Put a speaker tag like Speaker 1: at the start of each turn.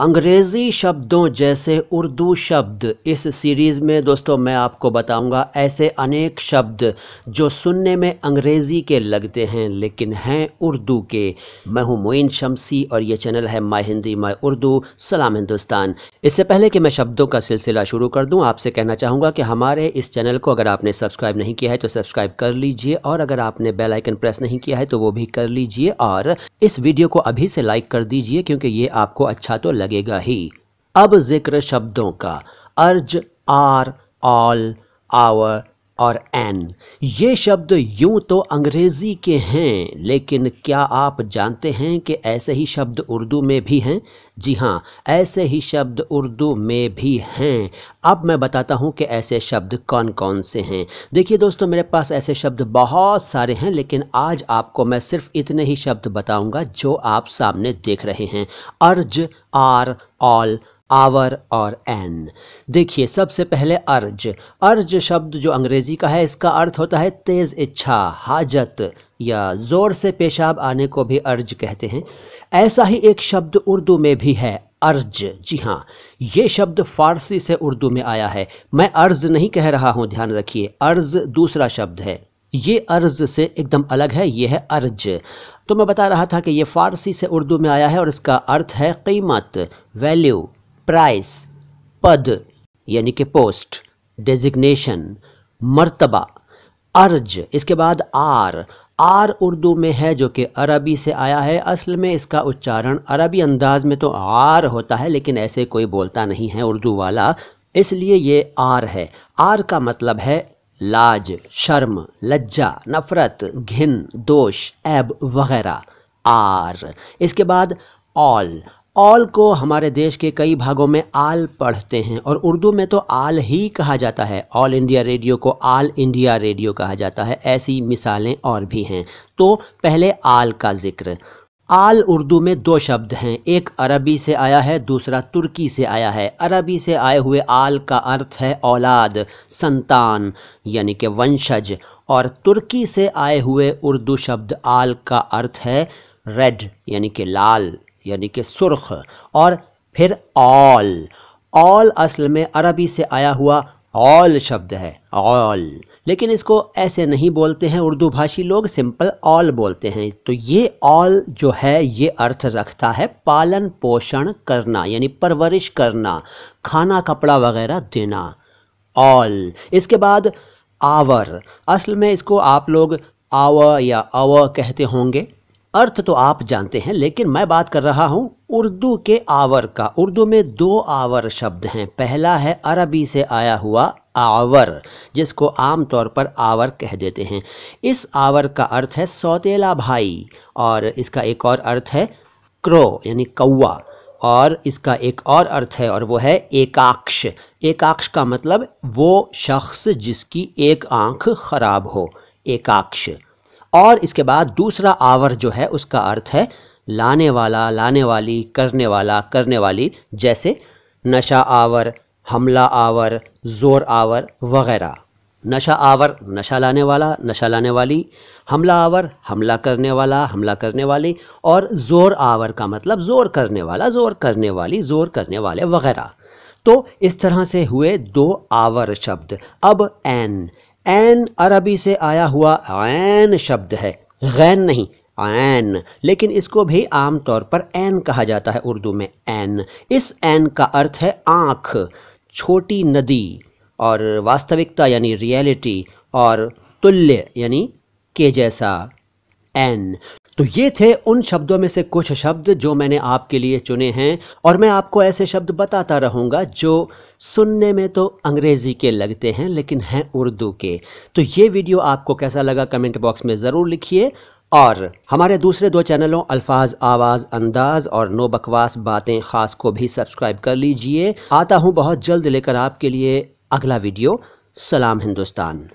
Speaker 1: अंग्रेज़ी शब्दों जैसे उर्दू शब्द इस सीरीज़ में दोस्तों मैं आपको बताऊंगा ऐसे अनेक शब्द जो सुनने में अंग्रेज़ी के लगते हैं लेकिन हैं उर्दू के मैं हूं मोइन शमसी और ये चैनल है माय हिंदी माय उर्दू सलाम हिंदुस्तान इससे पहले कि मैं शब्दों का सिलसिला शुरू कर दूं आपसे कहना चाहूँगा कि हमारे इस चैनल को अगर आपने सब्सक्राइब नहीं किया है तो सब्सक्राइब कर लीजिए और अगर आपने बेलाइकन प्रेस नहीं किया है तो वो भी कर लीजिए और इस वीडियो को अभी से लाइक कर दीजिए क्योंकि ये आपको अच्छा तो लग लगेगा ही अब जिक्र शब्दों का अर्ज आर ऑल आवर और एन ये शब्द यूं तो अंग्रेज़ी के हैं लेकिन क्या आप जानते हैं कि ऐसे ही शब्द उर्दू में भी हैं जी हाँ ऐसे ही शब्द उर्दू में भी हैं अब मैं बताता हूँ कि ऐसे शब्द कौन कौन से हैं देखिए दोस्तों मेरे पास ऐसे शब्द बहुत सारे हैं लेकिन आज आपको मैं सिर्फ इतने ही शब्द बताऊँगा जो आप सामने देख रहे हैं अर्ज आर ऑल आवर और एन देखिए सबसे पहले अर्ज अर्ज शब्द जो अंग्रेज़ी का है इसका अर्थ होता है तेज़ इच्छा हाजत या ज़ोर से पेशाब आने को भी अर्ज कहते हैं ऐसा ही एक शब्द उर्दू में भी है अर्ज जी हाँ ये शब्द फारसी से उर्दू में आया है मैं अर्ज नहीं कह रहा हूँ ध्यान रखिए अर्ज दूसरा शब्द है ये अर्ज से एकदम अलग है ये है अर्ज तो मैं बता रहा था कि ये फ़ारसी से उर्दू में आया है और इसका अर्थ है कीमत वैल्यू प्राइस पद यानी कि पोस्ट डेजिग्नेशन मर्तबा अर्ज इसके बाद आर आर उर्दू में है जो कि अरबी से आया है असल में इसका उच्चारण अरबी अंदाज में तो आर होता है लेकिन ऐसे कोई बोलता नहीं है उर्दू वाला इसलिए ये आर है आर का मतलब है लाज शर्म लज्जा नफ़रत घिन दोष ऐब वगैरह आर इसके बाद ऑल ऑल को हमारे देश के कई भागों में आल पढ़ते हैं और उर्दू में तो आल ही कहा जाता है ऑल इंडिया रेडियो को आल इंडिया रेडियो कहा जाता है ऐसी मिसालें और भी हैं तो पहले आल का ज़िक्र आल उर्दू में दो शब्द हैं एक अरबी से आया है दूसरा तुर्की से आया है अरबी से आए हुए आल का अर्थ है औलाद संतान यानी कि वंशज और तुर्की से आए हुए उर्दू शब्द आल का अर्थ है रेड यानी कि लाल यानी कि सुर्ख और फिर ऑल ऑल असल में अरबी से आया हुआ ऑल शब्द है ऑल लेकिन इसको ऐसे नहीं बोलते हैं उर्दू भाषी लोग सिंपल ऑल बोलते हैं तो ये ऑल जो है ये अर्थ रखता है पालन पोषण करना यानी परवरिश करना खाना कपड़ा वगैरह देना ऑल इसके बाद आवर असल में इसको आप लोग आवा या अव कहते होंगे अर्थ तो आप जानते हैं लेकिन मैं बात कर रहा हूँ उर्दू के आवर का उर्दू में दो आवर शब्द हैं पहला है अरबी से आया हुआ आवर जिसको आम तौर पर आवर कह देते हैं इस आवर का अर्थ है सौतेला भाई और इसका एक और अर्थ है क्रो यानी कौआ और इसका एक और अर्थ है और वो है एकाक्ष एकाक्ष का मतलब वो शख्स जिसकी एक आंख खराब हो एकाक्ष और इसके बाद दूसरा आवर जो है उसका अर्थ है लाने वाला लाने वाली करने वाला करने वाली जैसे नशा आवर हमला आवर जोर आवर वगैरह नशा आवर नशा लाने वाला नशा लाने वाली हमला आवर हमला करने वाला हमला करने वाली और जोर आवर का मतलब जोर करने वाला जोर करने वाली जोर करने वाले वगैरह तो इस तरह से हुए दो आवर शब्द अब एन एन अरबी से आया हुआ ऐन शब्द है गैन नहीं एन लेकिन इसको भी आम तौर पर एन कहा जाता है उर्दू में एन इस एन का अर्थ है आँख छोटी नदी और वास्तविकता यानी रियलिटी और तुल्य यानी के जैसा एन तो ये थे उन शब्दों में से कुछ शब्द जो मैंने आपके लिए चुने हैं और मैं आपको ऐसे शब्द बताता रहूँगा जो सुनने में तो अंग्रेज़ी के लगते हैं लेकिन हैं उर्दू के तो ये वीडियो आपको कैसा लगा कमेंट बॉक्स में ज़रूर लिखिए और हमारे दूसरे दो चैनलों अल्फाज आवाज़ अंदाज और नो बकवास बातें ख़ास को भी सब्सक्राइब कर लीजिए आता हूँ बहुत जल्द लेकर आपके लिए अगला वीडियो सलाम हिंदुस्तान